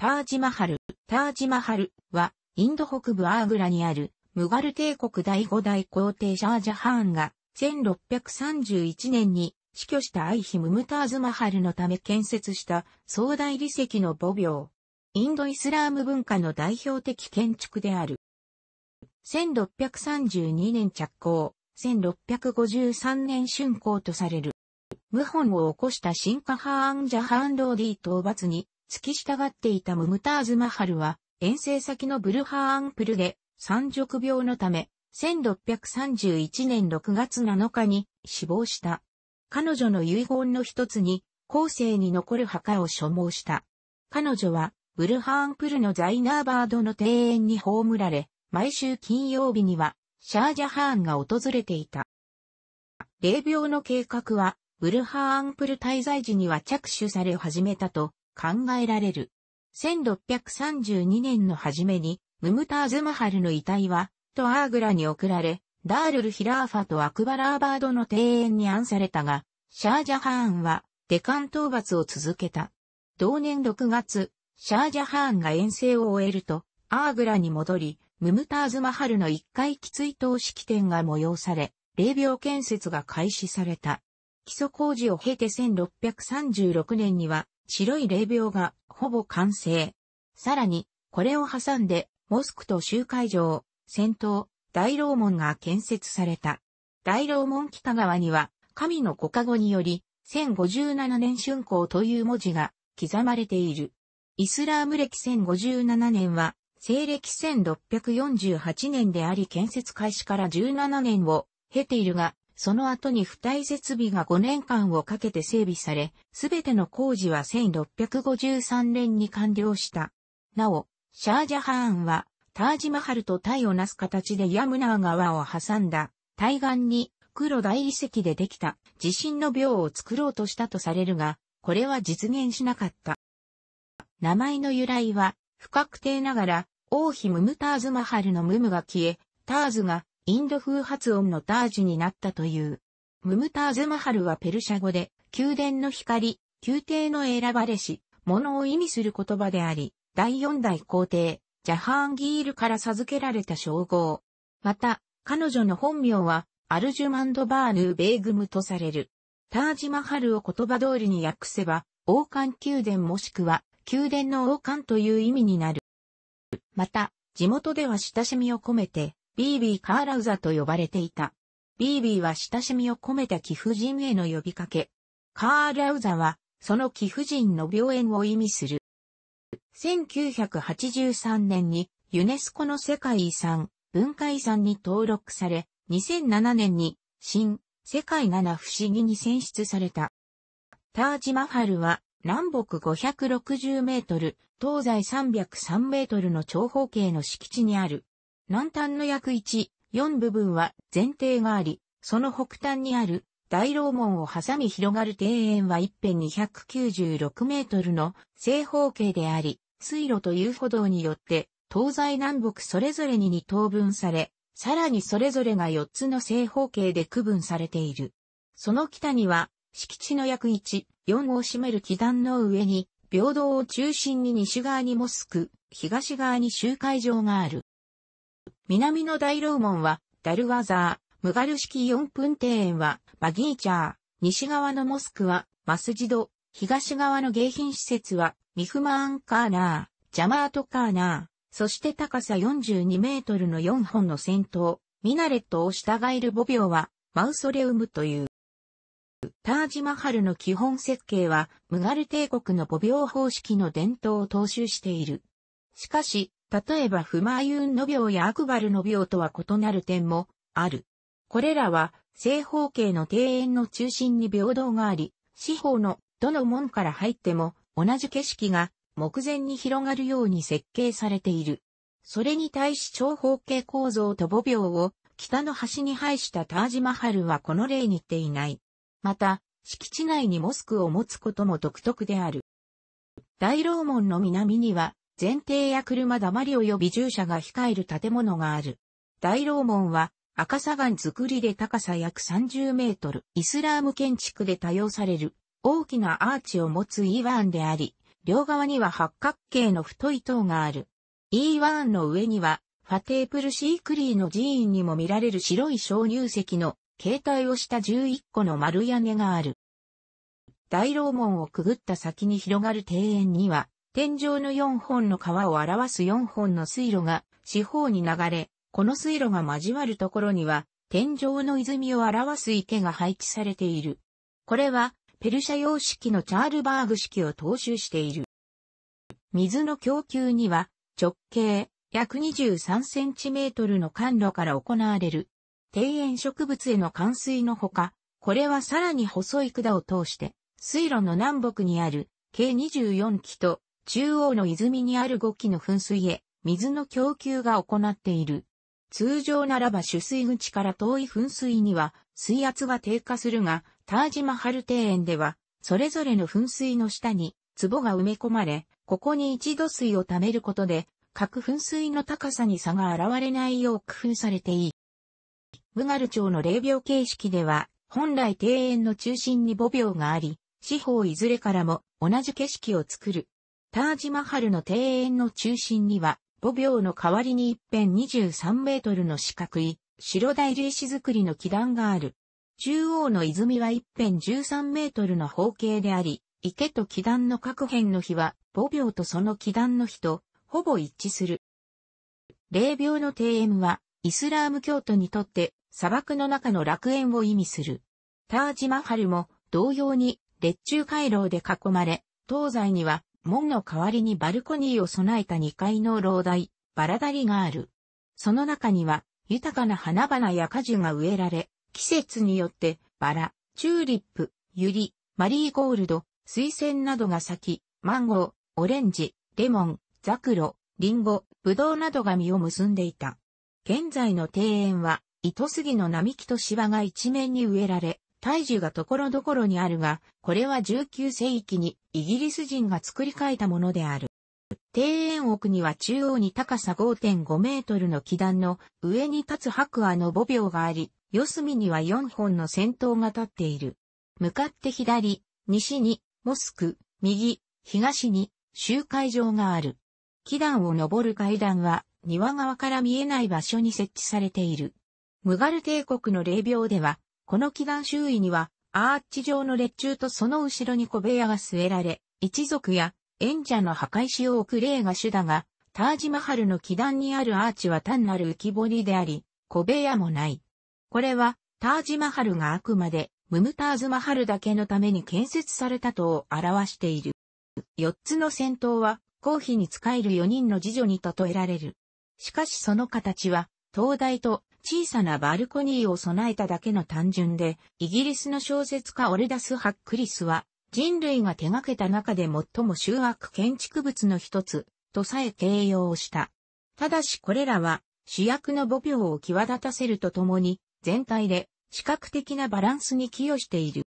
タージマハル。タージマハルは、インド北部アーグラにある、ムガル帝国第5代皇帝シャージャハーンが、1631年に死去したアイヒ・ムムターズ・マハルのため建設した壮大理石の母廟。インドイスラーム文化の代表的建築である。1632年着工、1653年竣工とされる。謀反を起こした新カハーン・ジャハーン・ローディ討伐に付き従っていたムムターズ・マハルは、遠征先のブルハーンプルで、三辱病のため、1631年6月7日に死亡した。彼女の遺言の一つに、後世に残る墓を所望した。彼女は、ブルハーンプルのザイナーバードの庭園に葬られ、毎週金曜日には、シャージャハーンが訪れていた。霊廟の計画は、ブルハーンプル滞在時には着手され始めたと考えられる。1632年の初めに、ムムターズ・マハルの遺体は、とアーグラに送られ、ダールル・ヒラーファとアクバラーバードの庭園に案されたが、シャージャハーンは、デカン討伐を続けた。同年6月、シャージャハーンが遠征を終えると、アーグラに戻り、ムムターズ・マハルの一回き追悼式典が催され、霊廟建設が開始された。基礎工事を経て1636年には、白い霊廟がほぼ完成。さらに、これを挟んで、モスクと集会場、戦闘、大楼門が建設された。大楼門北側には、神のご加護により、1057年春光という文字が刻まれている。イスラーム歴1057年は、西暦1648年であり建設開始から17年を経ているが、その後に付帯設備が5年間をかけて整備され、すべての工事は1653年に完了した。なお、シャージャハーンは、タージマハルとタイをなす形でヤムナー川を挟んだ、対岸に黒大理石でできた地震の廟を作ろうとしたとされるが、これは実現しなかった。名前の由来は、不確定ながら、王妃ムムターズマハルのムムが消え、ターズがインド風発音のタージになったという。ムムターズ・マハルはペルシャ語で、宮殿の光、宮廷の選ばれし、ものを意味する言葉であり、第四代皇帝、ジャハーンギールから授けられた称号。また、彼女の本名は、アルジュマンド・バーヌー・ベーグムとされる。タージ・マハルを言葉通りに訳せば、王冠宮殿もしくは、宮殿の王冠という意味になる。また、地元では親しみを込めて、ビービー・カーラウザと呼ばれていた。ビービーは親しみを込めた貴婦人への呼びかけ。カーラウザは、その貴婦人の病院を意味する。1983年にユネスコの世界遺産、文化遺産に登録され、2007年に新世界七不思議に選出された。タージマハルは南北560メートル、東西303メートルの長方形の敷地にある南端の約1、4部分は前提があり、その北端にある大楼門を挟み広がる庭園は一辺296メートルの正方形であり、水路と遊歩道によって東西南北それぞれに2等分され、さらにそれぞれが4つの正方形で区分されている。その北には、敷地の約1、4を占める基壇の上に、平等を中心に西側にモスク、東側に集会場がある。南の大楼門は、ダルワザー、ムガル式4分庭園は、バギーチャー、西側のモスクは、マスジド、東側の迎賓施設は、ミフマーンカーナー、ジャマートカーナー、そして高さ42メートルの4本の先頭、ミナレットを従える母廟は、マウソレウムという。タージマハルの基本設計は、ムガル帝国の母廟方式の伝統を踏襲している。しかし、例えばフマユンの病やアクバルの病とは異なる点もある。これらは正方形の庭園の中心に平等があり、四方のどの門から入っても同じ景色が目前に広がるように設計されている。それに対し長方形構造と母病を北の端に配したタージマハルはこの例に似ていない。また、敷地内にモスクを持つことも独特である。大楼門の南には前提や車だまり及び従者が控える建物がある。大楼門は赤砂岩造りで高さ約30メートル、イスラーム建築で多用される大きなアーチを持つイワーンであり、両側には八角形の太い塔がある。イワーンの上にはファテープルシークリーの寺院にも見られる白い鍾乳石の形態をした11個の丸屋根がある。大楼門をくぐった先に広がる庭園には、天井の4本の川を表す4本の水路が四方に流れ、この水路が交わるところには、天井の泉を表す池が配置されている。これは、ペルシャ様式のチャールバーグ式を踏襲している。水の供給には、直径約23センチメートルの管路から行われる。庭園植物への冠水のほか、これはさらに細い管を通して、水路の南北にある計24基と中央の泉にある5基の噴水へ、水の供給が行っている。通常ならば取水口から遠い噴水には水圧が低下するが、タージマハル庭園では、それぞれの噴水の下に壺が埋め込まれ、ここに一度水を貯めることで、各噴水の高さに差が現れないよう工夫されていい。ムガル町の霊廟形式では、本来庭園の中心に5秒があり、四方いずれからも同じ景色を作るタージマハルの庭園の中心には、5廟の代わりに一辺23メートルの四角い、白大粒子造りの基壇がある。中央の泉は一辺13メートルの方形であり、池と基壇の各辺の比は、5廟とその基壇の比と、ほぼ一致する。霊廟の庭園は、イスラーム教徒にとって、砂漠の中の楽園を意味する。タージマハルも、同様に、列中回廊で囲まれ、東西には、門の代わりにバルコニーを備えた2階の楼台、バラダリがある。その中には、豊かな花々や果樹が植えられ、季節によって、バラ、チューリップ、ユリ、マリーゴールド、水仙などが咲き、マンゴー、オレンジ、レモン、ザクロ、リンゴ、ブドウなどが実を結んでいた。現在の庭園は、糸杉の並木と芝が一面に植えられ、体重が所々にあるが、これは19世紀にイギリス人が作り変えたものである。庭園奥には中央に高さ5.5メートルの基壇の上に立つ白亜の5廟があり、四隅には4本の先頭が立っている。向かって左、西にモスク、右、東に集会場がある。基壇を登る階段は庭側から見えない場所に設置されている。ムガル帝国の霊廟ではこの基壇周囲には、アーチ状の列柱とその後ろに小部屋が据えられ、一族や演者の墓石を置く例が主だが、タージマハルの基壇にあるアーチは単なる浮き彫りであり、小部屋もない。これは、タージマハルがあくまで、ムムターズマハルだけのために建設されたとを表している。四つの戦闘は、公費に仕える四人の次女に例えられる。しかしその形は、灯台と小さなバルコニーを備えただけの単純で、イギリスの小説家オルダス・ハックリスは、人類が手掛けた中で最も醜悪建築物の一つ、とさえ形容した。ただしこれらは、主役の母病を際立たせるとともに、全体で、視覚的なバランスに寄与している。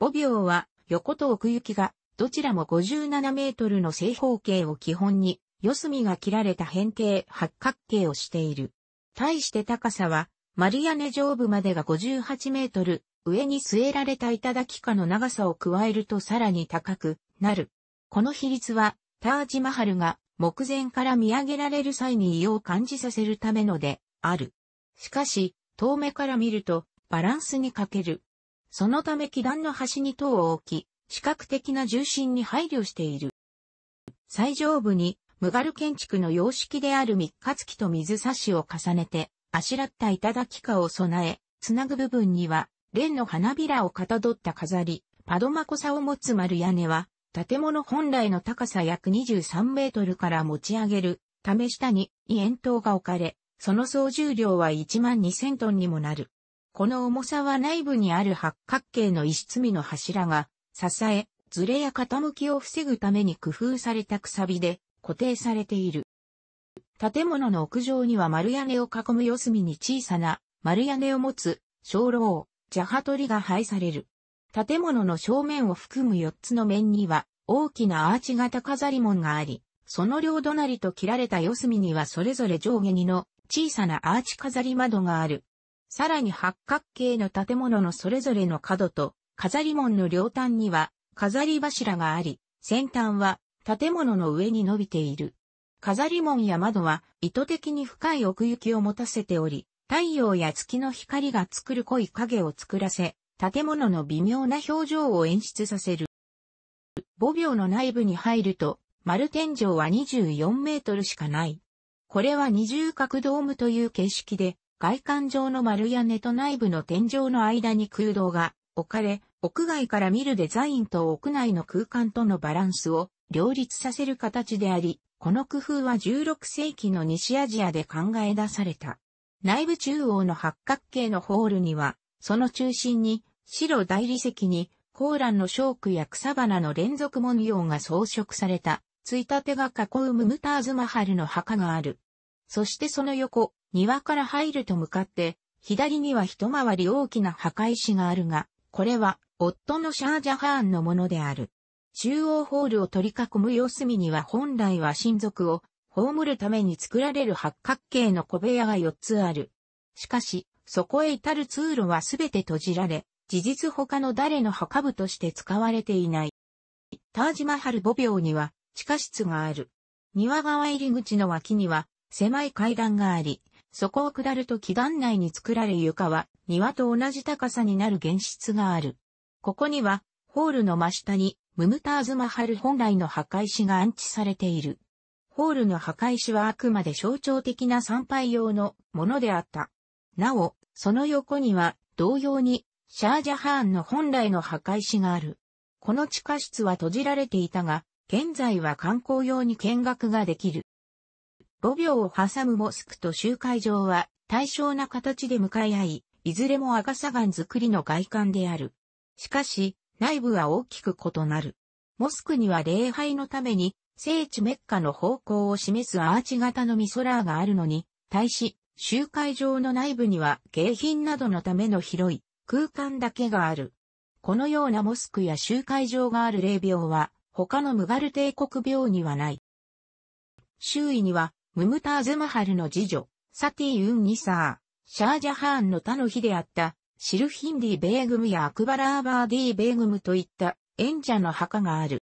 母病は、横と奥行きが、どちらも57メートルの正方形を基本に、四隅が切られた変形八角形をしている。対して高さは、マリアネ上部までが58メートル、上に据えられた頂下の長さを加えるとさらに高くなる。この比率は、タージマハルが目前から見上げられる際に異様を感じさせるためので、ある。しかし、遠目から見ると、バランスに欠ける。そのため気団の端に塔を置き、視覚的な重心に配慮している。最上部にムガル建築の様式である三日月と水差しを重ねて、あしらった頂かを備え、つなぐ部分には、蓮の花びらをかたどった飾り、パドマコサを持つ丸屋根は、建物本来の高さ約23メートルから持ち上げる、ため下に、円筒が置かれ、その総重量は1万2000トンにもなる。この重さは内部にある八角形の石積みの柱が、支え、ずれや傾きを防ぐために工夫されたくさびで、固定されている。建物の屋上には丸屋根を囲む四隅に小さな丸屋根を持つ鐘楼、蛇ハ取りが配される。建物の正面を含む四つの面には大きなアーチ型飾り門があり、その両隣と切られた四隅にはそれぞれ上下にの小さなアーチ飾り窓がある。さらに八角形の建物のそれぞれの角と飾り門の両端には飾り柱があり、先端は建物の上に伸びている。飾り門や窓は意図的に深い奥行きを持たせており、太陽や月の光が作る濃い影を作らせ、建物の微妙な表情を演出させる。5秒の内部に入ると、丸天井は24メートルしかない。これは二重角ドームという形式で、外観上の丸屋根と内部の天井の間に空洞が置かれ、屋外から見るデザインと屋内の空間とのバランスを両立させる形であり、この工夫は16世紀の西アジアで考え出された。内部中央の八角形のホールには、その中心に白大理石にコーランのショークや草花の連続文様が装飾された、ついたてが囲うムムターズマハルの墓がある。そしてその横、庭から入ると向かって、左には一回り大きな墓石があるが、これは夫のシャージャハーンのものである。中央ホールを取り囲む四隅には本来は親族を葬るために作られる八角形の小部屋が4つある。しかし、そこへ至る通路はすべて閉じられ、事実他の誰の墓部として使われていない。タージマハル墓廟には地下室がある。庭側入り口の脇には狭い階段があり、そこを下ると祈願内に作られ床は庭と同じ高さになる現室がある。ここにはホールの真下にムムターズ・マハル本来の墓石が安置されている。ホールの墓石はあくまで象徴的な参拝用のものであった。なお、その横には同様にシャージャハーンの本来の墓石がある。この地下室は閉じられていたが、現在は観光用に見学ができる。5秒を挟むモスクと集会場は対称な形で向かい合い、いずれもアガサガン作りの外観である。しかし、内部は大きく異なる。モスクには礼拝のために、聖地メッカの方向を示すアーチ型のミソラーがあるのに、対し、集会場の内部には景品などのための広い空間だけがある。このようなモスクや集会場がある霊廟は、他のムガル帝国廟にはない。周囲には、ムムターズマハルの次女、サティ・ウン・ニサー、シャージャハーンの他の日であったシルヒンディベーグムやアクバラーバーディーベーグムといった演者の墓がある。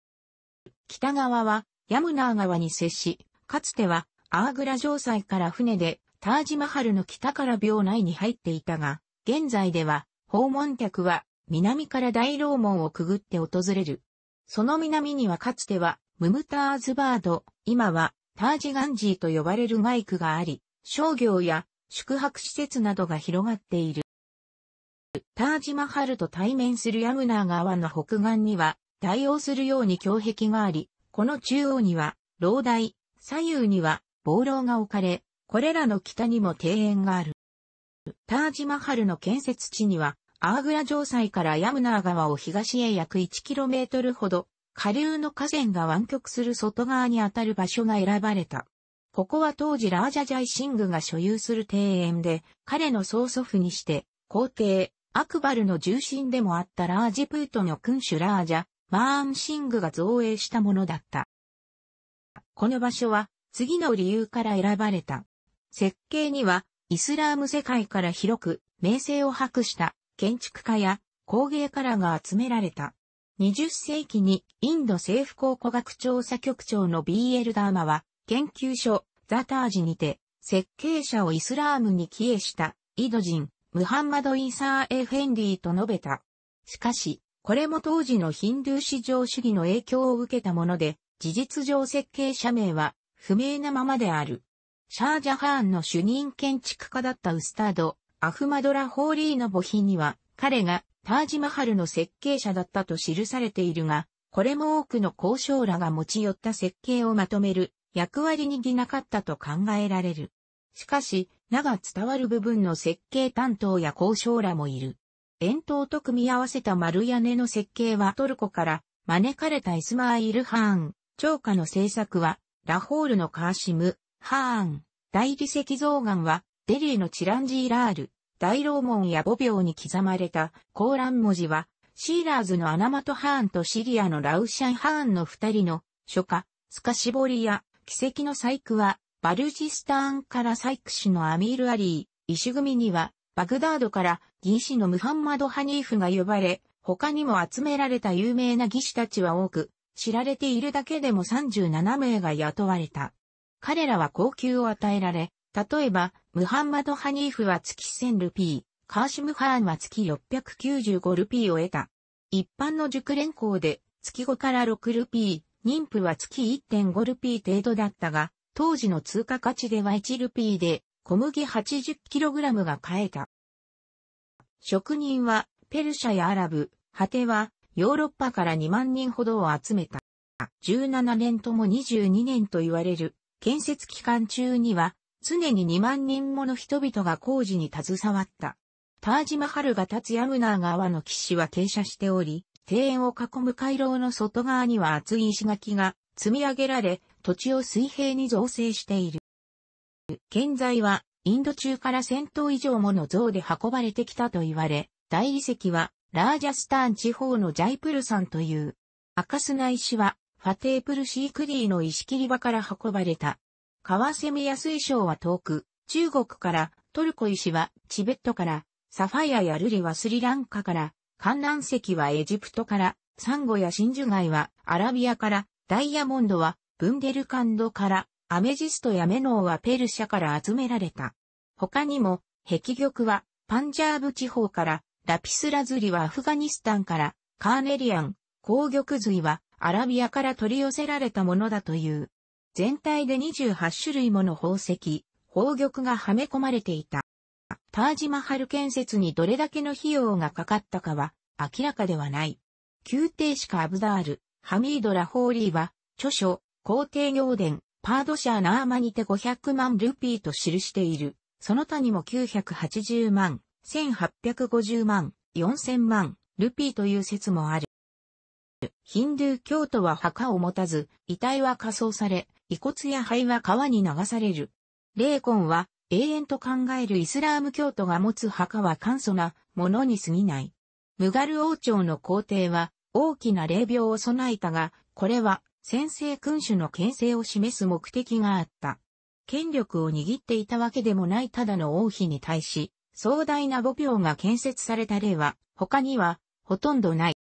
北側はヤムナー川に接し、かつてはアーグラ城塞から船でタージマハルの北から廟内に入っていたが、現在では訪問客は南から大楼門をくぐって訪れる。その南にはかつてはムムターズバード、今はタージガンジーと呼ばれるマイクがあり、商業や宿泊施設などが広がっている。タージマハルと対面するヤムナー川の北岸には、対応するように胸壁があり、この中央には、楼台、左右には、暴楼が置かれ、これらの北にも庭園がある。タージマハルの建設地には、アーグラ城塞からヤムナー川を東へ約 1km ほど、下流の河川が湾曲する外側にあたる場所が選ばれた。ここは当時ラージャジャイシングが所有する庭園で、彼の曽祖父にして、皇帝、アクバルの重臣でもあったラージプートの君主ラージャ、マーンシングが造営したものだった。この場所は次の理由から選ばれた。設計にはイスラーム世界から広く名声を博した建築家や工芸家らが集められた。20世紀にインド政府考古学調査局長の B. l ダーマは研究所ザタージにて設計者をイスラームに帰依したイド人ムハンマド・イーサー・エ・フェンディと述べた。しかし、これも当時のヒンドゥー至上主義の影響を受けたもので、事実上設計者名は不明なままである。シャージャハーンの主任建築家だったウスタード、アフマドラ・ホーリーの墓碑には、彼がタージマハルの設計者だったと記されているが、これも多くの交渉らが持ち寄った設計をまとめる役割にぎなかったと考えられる。しかし、名が伝わる部分の設計担当や交渉らもいる。円筒と組み合わせた丸屋根の設計はトルコから招かれたイスマイル・ハーン。長家の制作はラホールのカーシム、ハーン。大理石像岩はデリーのチランジーラール。大楼門や墓廟に刻まれたコーラン文字はシーラーズのアナマト・ハーンとシリアのラウシャン・ハーンの二人の書家、スカシボリや奇跡の細工はバルジスターンからサイク氏のアミール・アリー、イシュ組には、バグダードから義士のムハンマド・ハニーフが呼ばれ、他にも集められた有名な義士たちは多く、知られているだけでも37名が雇われた。彼らは高級を与えられ、例えば、ムハンマド・ハニーフは月1000ルピー、カーシム・ハーンは月695ルピーを得た。一般の熟練校で月5から6ルピー、妊婦は月1.5ルピー程度だったが、当時の通貨価値では1ルピーで小麦 80kg が買えた。職人はペルシャやアラブ、果てはヨーロッパから2万人ほどを集めた。17年とも22年と言われる建設期間中には常に2万人もの人々が工事に携わった。タージマハルが立つヤムナー川の岸は傾斜しており、庭園を囲む回廊の外側には厚い石垣が積み上げられ、土地を水平に造成している。現在は、インド中から1000頭以上もの像で運ばれてきたと言われ、大理石は、ラージャスターン地方のジャイプル山という、赤砂石は、ファテープルシークリーの石切り場から運ばれた。カワセミや水晶は遠く、中国から、トルコ石はチベットから、サファイアやルリはスリランカから、観覧石はエジプトから、サンゴや真珠貝はアラビアから、ダイヤモンドはブンデルカンドからアメジストやメノウはペルシャから集められた。他にも、壁玉はパンジャーブ地方から、ラピスラズリはアフガニスタンから、カーネリアン、紅玉髄はアラビアから取り寄せられたものだという。全体で28種類もの宝石、宝玉がはめ込まれていた。タージマハル建設にどれだけの費用がかかったかは明らかではない。宮廷しかアブダール、ハミード・ラホーリーは、著書、皇帝行伝、パードシャーナーマにて500万ルピーと記している。その他にも980万、1850万、4000万、ルピーという説もある。ヒンドゥー教徒は墓を持たず、遺体は火葬され、遺骨や灰は川に流される。霊魂は永遠と考えるイスラーム教徒が持つ墓は簡素なものに過ぎない。ムガル王朝の皇帝は大きな霊病を備えたが、これは先制君主の牽制を示す目的があった。権力を握っていたわけでもないただの王妃に対し、壮大な墓標が建設された例は、他には、ほとんどない。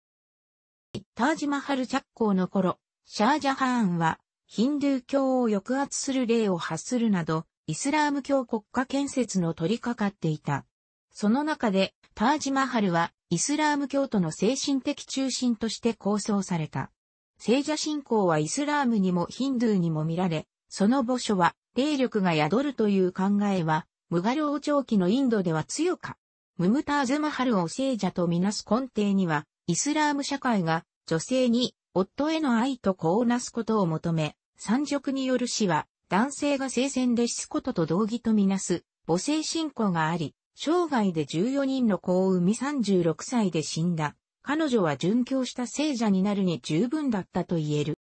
タージマハル着工の頃、シャージャハーンは、ヒンドゥー教を抑圧する例を発するなど、イスラーム教国家建設の取り掛かっていた。その中で、タージマハルは、イスラーム教徒の精神的中心として構想された。聖者信仰はイスラームにもヒンドゥーにも見られ、その墓所は霊力が宿るという考えは、ムガル王朝期のインドでは強か。ムムターズマハルを聖者とみなす根底には、イスラーム社会が女性に夫への愛と子をなすことを求め、産直による死は男性が聖戦で死すことと同義とみなす母性信仰があり、生涯で14人の子を産み36歳で死んだ。彼女は殉教した聖者になるに十分だったと言える。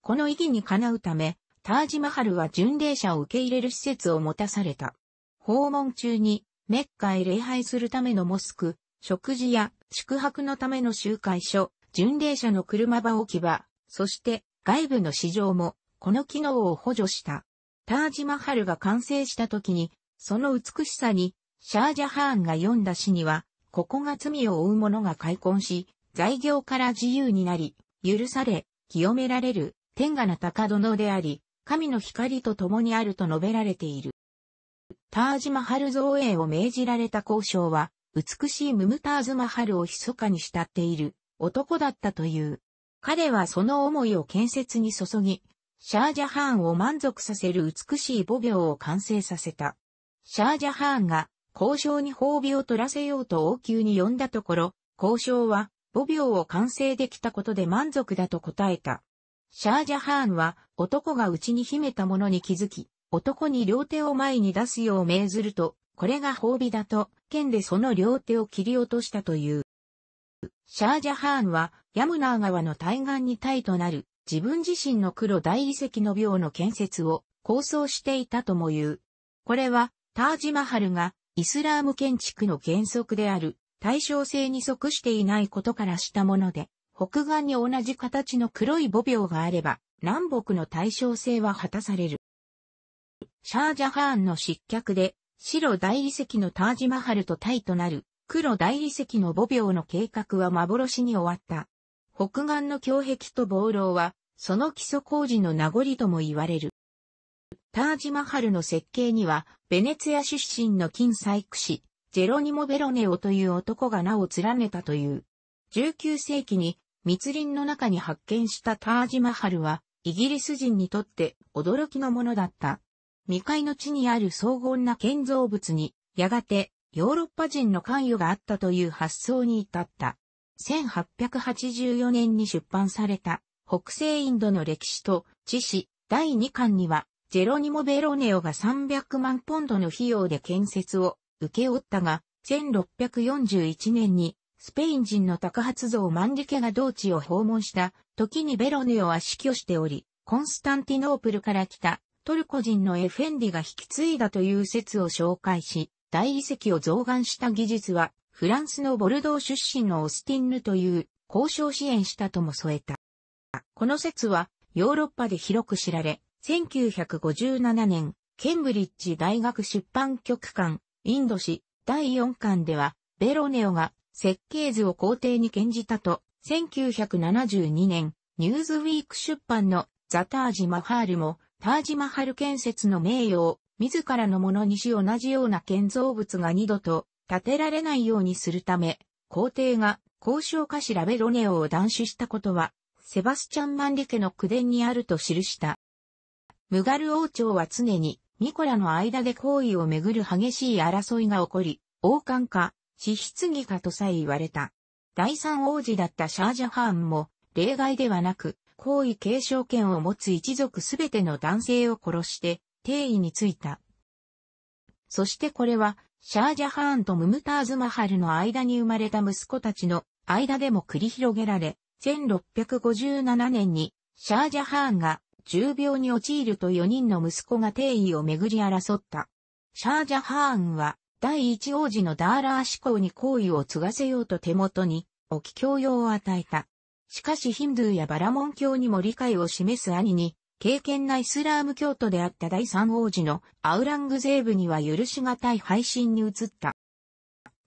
この意義にかなうため、タージマハルは巡礼者を受け入れる施設を持たされた。訪問中に、メッカへ礼拝するためのモスク、食事や宿泊のための集会所、巡礼者の車場置き場、そして外部の市場も、この機能を補助した。タージマハルが完成した時に、その美しさに、シャージャハーンが読んだ詩には、ここが罪を負う者が開墾し、罪業から自由になり、許され、清められる、天下な高殿であり、神の光と共にあると述べられている。タージマハル造営を命じられた交渉は、美しいムムターズマハルを密かに慕っている男だったという。彼はその思いを建設に注ぎ、シャージャハーンを満足させる美しい母廟を完成させた。シャージャハーンが交渉に褒美を取らせようと王宮に呼んだところ、交渉は、5秒を完成できたことで満足だと答えた。シャージャハーンは、男が内に秘めたものに気づき、男に両手を前に出すよう命ずると、これが褒美だと、剣でその両手を切り落としたという。シャージャハーンは、ヤムナー川の対岸に対となる、自分自身の黒大理石の廟の建設を構想していたとも言う。これは、タージマハルがイスラーム建築の原則である対称性に即していないことからしたもので、北岸に同じ形の黒い母標があれば、南北の対称性は果たされる。シャージャハーンの失脚で、白大理石のタージマハルとタイとなる、黒大理石の母標の計画は幻に終わった。北岸の胸壁と暴楼は、その基礎工事の名残とも言われる。タージマハルの設計には、ベネツィア出身の金細工師、ジェロニモ・ベロネオという男が名を連ねたという。19世紀に密林の中に発見したタージマハルは、イギリス人にとって驚きのものだった。未開の地にある荘厳な建造物に、やがてヨーロッパ人の関与があったという発想に至った。1884年に出版された北西インドの歴史と知史第2巻にはジェロニモ・ベロネオが300万ポンドの費用で建設を受け負ったが、1641年にスペイン人の高発像マンリケが同地を訪問した時にベロネオは死去しており、コンスタンティノープルから来たトルコ人のエフェンディが引き継いだという説を紹介し、大理石を増願した技術は、フランスのボルドー出身のオスティンヌという交渉支援したとも添えた。この説はヨーロッパで広く知られ、1957年、ケンブリッジ大学出版局間、インド史、第4巻では、ベロネオが設計図を皇帝に献じたと、1972年、ニューズウィーク出版のザ・タージ・マハールも、タージ・マハル建設の名誉を、自らのものにし同じような建造物が二度と建てられないようにするため、皇帝が交渉かしらベロネオを断種したことは、セバスチャン・マンリケの口伝にあると記した。ムガル王朝は常にミコラの間で行為をめぐる激しい争いが起こり、王冠か、死質義かとさえ言われた。第三王子だったシャージャハーンも例外ではなく、皇位継承権を持つ一族すべての男性を殺して定位についた。そしてこれは、シャージャハーンとムムターズマハルの間に生まれた息子たちの間でも繰り広げられ、1657年にシャージャハーンが重病に陥ると4人の息子が定位をめぐり争った。シャージャハーンは、第一王子のダーラー思考に好意を継がせようと手元に、お気教養を与えた。しかしヒンドゥーやバラモン教にも理解を示す兄に、敬虔なイスラーム教徒であった第三王子のアウラングゼーブには許し難い配信に移った。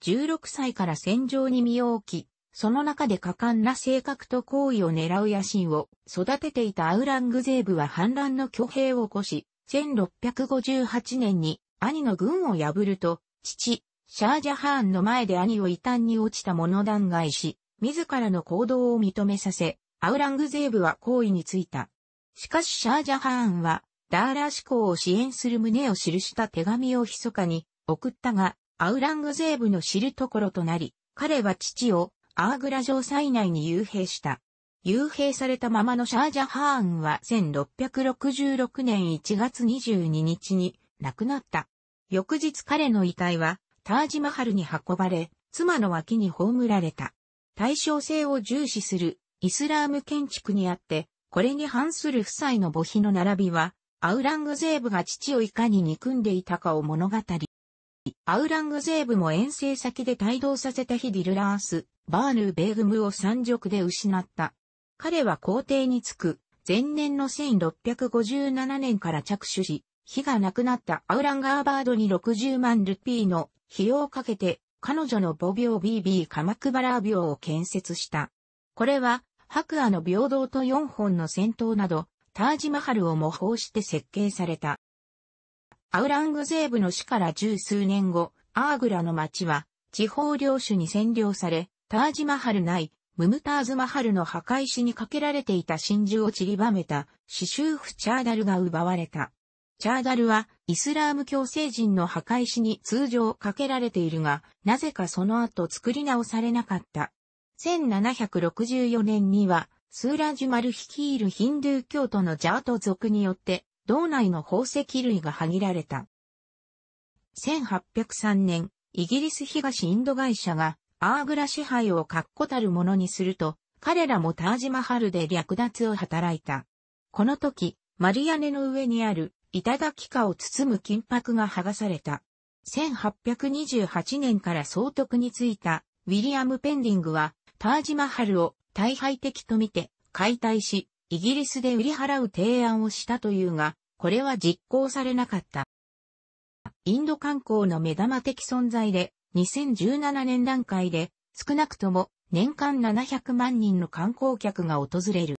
16歳から戦場に身を置き、その中で果敢な性格と行為を狙う野心を育てていたアウラングゼーブは反乱の挙兵を起こし、1658年に兄の軍を破ると、父、シャージャハーンの前で兄を異端に落ちた者断崖し、自らの行動を認めさせ、アウラングゼーブは行為についた。しかしシャージャハーンは、ダーラ思考を支援する旨を記した手紙を密かに送ったが、アウラングゼーブの知るところとなり、彼は父をアーグラ城塞内に幽閉した。幽閉されたままのシャージャハーンは1666年1月22日に亡くなった。翌日彼の遺体はタージマハルに運ばれ、妻の脇に葬られた。対称性を重視するイスラーム建築にあって、これに反する夫妻の墓碑の並びは、アウラングゼーブが父をいかに憎んでいたかを物語アウラングゼーブも遠征先で帯同させたヒディルラース、バーヌーベーグムを山賊で失った。彼は皇帝につく、前年の1657年から着手し、火がなくなったアウランガーバードに60万ルピーの費用をかけて、彼女の母病 BB カマクバラー病を建設した。これは、白亜の平等と4本の戦闘など、タージマハルを模倣して設計された。アウラングゼーブの死から十数年後、アーグラの町は、地方領主に占領され、タージマハル内、ムムターズマハルの破壊しにかけられていた真珠を散りばめた、死臭婦チャーダルが奪われた。チャーダルは、イスラーム教聖人の破壊しに通常かけられているが、なぜかその後作り直されなかった。1764年には、スーラジュマル率いるヒンドゥー教徒のジャート族によって道内の宝石類がぎられた。1803年、イギリス東インド会社がアーグラ支配を確固たるものにすると、彼らもタージマハルで略奪を働いた。この時、丸屋根の上にある板垣かを包む金箔が剥がされた。1828年から総督に就いたウィリアム・ペンディングは、タージマハルを大敗的と見て解体し、イギリスで売り払う提案をしたというが、これは実行されなかった。インド観光の目玉的存在で、2017年段階で少なくとも年間700万人の観光客が訪れる。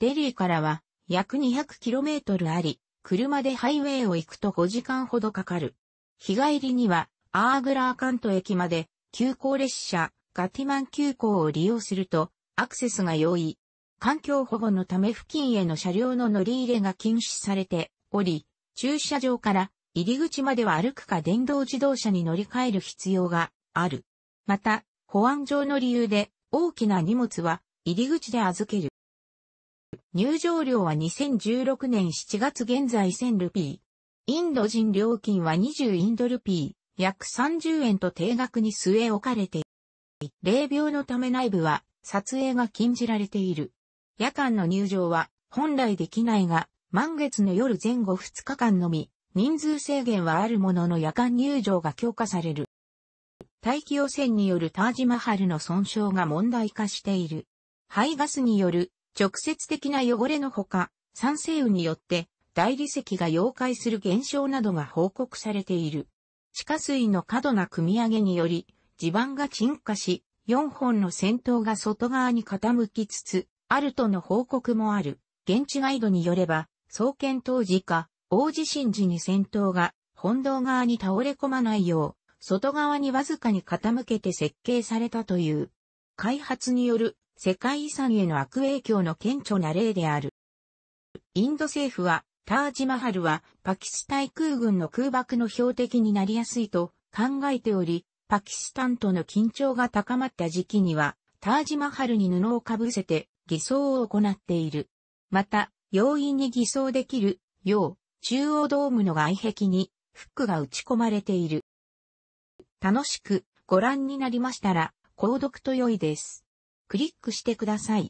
デリーからは約 200km あり、車でハイウェイを行くと5時間ほどかかる。日帰りにはアーグラーカント駅まで急行列車ガティマン急行を利用するとアクセスが容易。環境保護のため付近への車両の乗り入れが禁止されており、駐車場から入り口までは歩くか電動自動車に乗り換える必要がある。また、保安上の理由で大きな荷物は入り口で預ける。入場料は2016年7月現在1000ルピー。インド人料金は20インドルピー、約30円と定額に据え置かれている。霊病のため内部は撮影が禁じられている。夜間の入場は本来できないが、満月の夜前後2日間のみ、人数制限はあるものの夜間入場が強化される。大気汚染によるタージマハルの損傷が問題化している。排ガスによる直接的な汚れのほか、酸性雨によって大理石が溶解する現象などが報告されている。地下水の過度な組み上げにより、地盤が沈下し、4本の先頭が外側に傾きつつ、あるとの報告もある。現地ガイドによれば、創建当時か、大地震時に戦闘が本堂側に倒れ込まないよう、外側にわずかに傾けて設計されたという、開発による世界遺産への悪影響の顕著な例である。インド政府は、タージマハルはパキスタン空軍の空爆の標的になりやすいと考えており、パキスタンとの緊張が高まった時期には、タージマハルに布をかぶせて偽装を行っている。また、容易に偽装できるよう、中央ドームの外壁にフックが打ち込まれている。楽しくご覧になりましたら、購読と良いです。クリックしてください。